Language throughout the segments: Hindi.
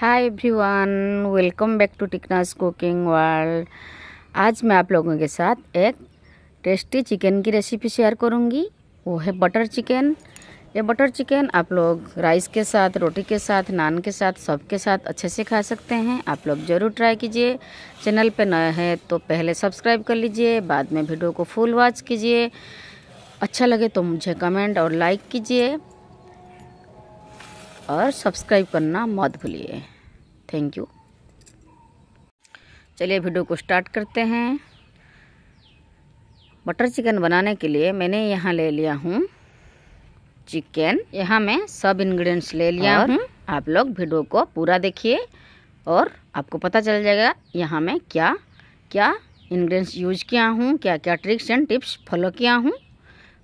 hi everyone welcome back to टिकनास कुकिंग वर्ल्ड आज मैं आप लोगों के साथ एक टेस्टी चिकन की रेसिपी शेयर करूंगी वो है बटर चिकन ये बटर चिकन आप लोग राइस के साथ रोटी के साथ नान के साथ सब के साथ अच्छे से खा सकते हैं आप लोग ज़रूर ट्राई कीजिए चैनल पे नया है तो पहले सब्सक्राइब कर लीजिए बाद में वीडियो को फुल वॉच कीजिए अच्छा लगे तो मुझे कमेंट और लाइक कीजिए और सब्सक्राइब करना मत भूलिए थैंक यू चलिए वीडियो को स्टार्ट करते हैं बटर चिकन बनाने के लिए मैंने यहाँ ले लिया हूँ चिकन यहाँ मैं सब इंग्रेडिएंट्स ले लिया हूँ आप लोग वीडियो को पूरा देखिए और आपको पता चल जाएगा यहाँ मैं क्या क्या इंग्रेडिएंट्स यूज किया हूँ क्या क्या ट्रिक्स एंड टिप्स फॉलो किया हूँ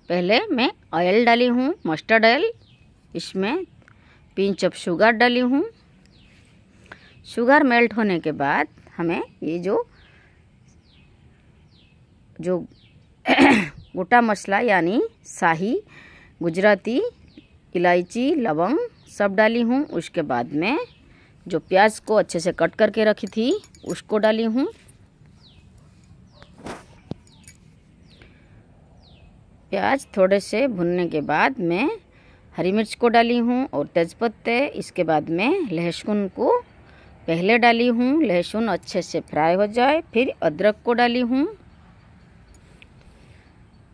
पहले मैं ऑयल डाली हूँ मस्टर्ड ऑयल इसमें पिंच ऑफ शुगर डाली हूँ शुगर मेल्ट होने के बाद हमें ये जो जो गोटा मसला यानी शाही गुजराती इलायची लवंग सब डाली हूँ उसके बाद में जो प्याज को अच्छे से कट करके रखी थी उसको डाली हूँ प्याज थोड़े से भुनने के बाद मैं हरी मिर्च को डाली हूँ और तेज़पत्ते इसके बाद में लहसुन को पहले डाली हूँ लहसुन अच्छे से फ्राई हो जाए फिर अदरक को डाली हूँ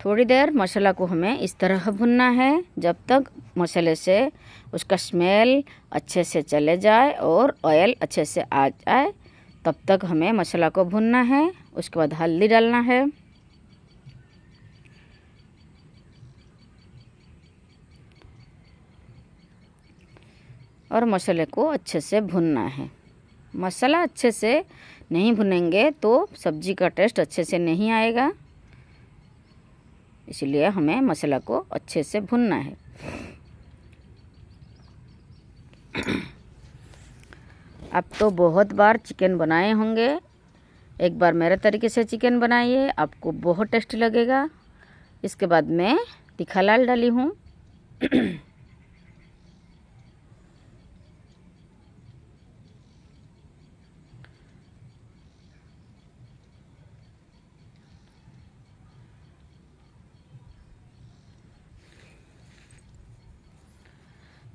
थोड़ी देर मसाला को हमें इस तरह भुनना है जब तक मसाले से उसका स्मेल अच्छे से चले जाए और ऑयल अच्छे से आ जाए तब तक हमें मसाला को भुनना है उसके बाद हल्दी डालना है और मसाले को अच्छे से भुनना है मसाला अच्छे से नहीं भुनेंगे तो सब्जी का टेस्ट अच्छे से नहीं आएगा इसलिए हमें मसाला को अच्छे से भुनना है आप तो बहुत बार चिकन बनाए होंगे एक बार मेरे तरीके से चिकन बनाइए आपको बहुत टेस्टी लगेगा इसके बाद मैं तीखा लाल डाली हूँ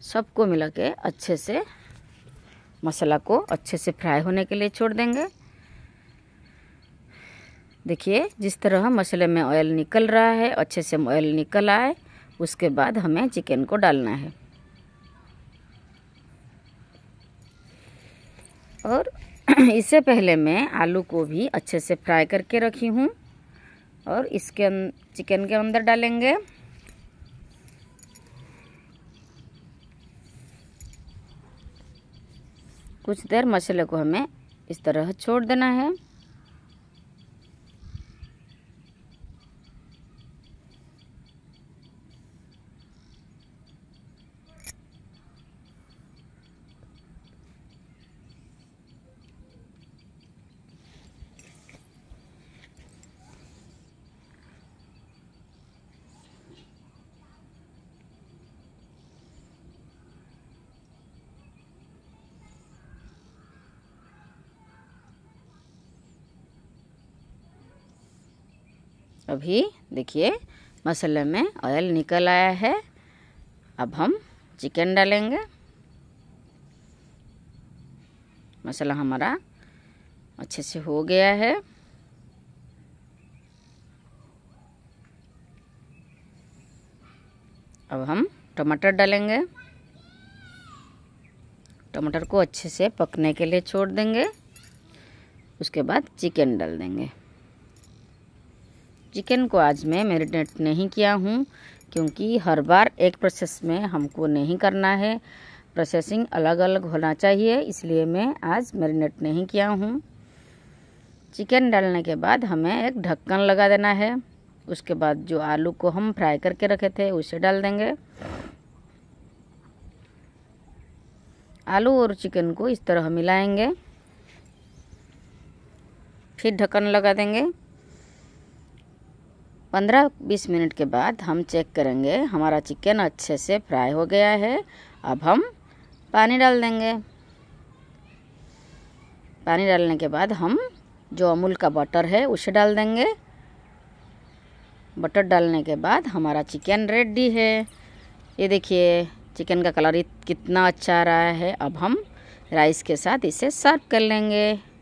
सबको मिला के अच्छे से मसाला को अच्छे से फ्राई होने के लिए छोड़ देंगे देखिए जिस तरह मसाले में ऑयल निकल रहा है अच्छे से ऑयल निकल आए उसके बाद हमें चिकन को डालना है और इससे पहले मैं आलू को भी अच्छे से फ्राई करके रखी हूँ और इसके चिकन अं-, के अंदर डालेंगे कुछ देर मसाले को हमें इस तरह छोड़ देना है अभी देखिए मसाले में ऑयल निकल आया है अब हम चिकन डालेंगे मसाला हमारा अच्छे से हो गया है अब हम टमाटर डालेंगे टमाटर को अच्छे से पकने के लिए छोड़ देंगे उसके बाद चिकन डाल देंगे चिकन को आज मैं मेरीनेट नहीं किया हूँ क्योंकि हर बार एक प्रोसेस में हमको नहीं करना है प्रोसेसिंग अलग अलग होना चाहिए इसलिए मैं आज मेरीनेट नहीं किया हूँ चिकन डालने के बाद हमें एक ढक्कन लगा देना है उसके बाद जो आलू को हम फ्राई करके रखे थे उसे डाल देंगे आलू और चिकन को इस तरह मिलाएंगे फिर ढक्कन लगा देंगे पंद्रह बीस मिनट के बाद हम चेक करेंगे हमारा चिकन अच्छे से फ्राई हो गया है अब हम पानी डाल देंगे पानी डालने के बाद हम जो अमूल का बटर है उसे डाल देंगे बटर डालने के बाद हमारा चिकन रेडी है ये देखिए चिकन का कलर कितना अच्छा आ रहा है अब हम राइस के साथ इसे सर्व कर लेंगे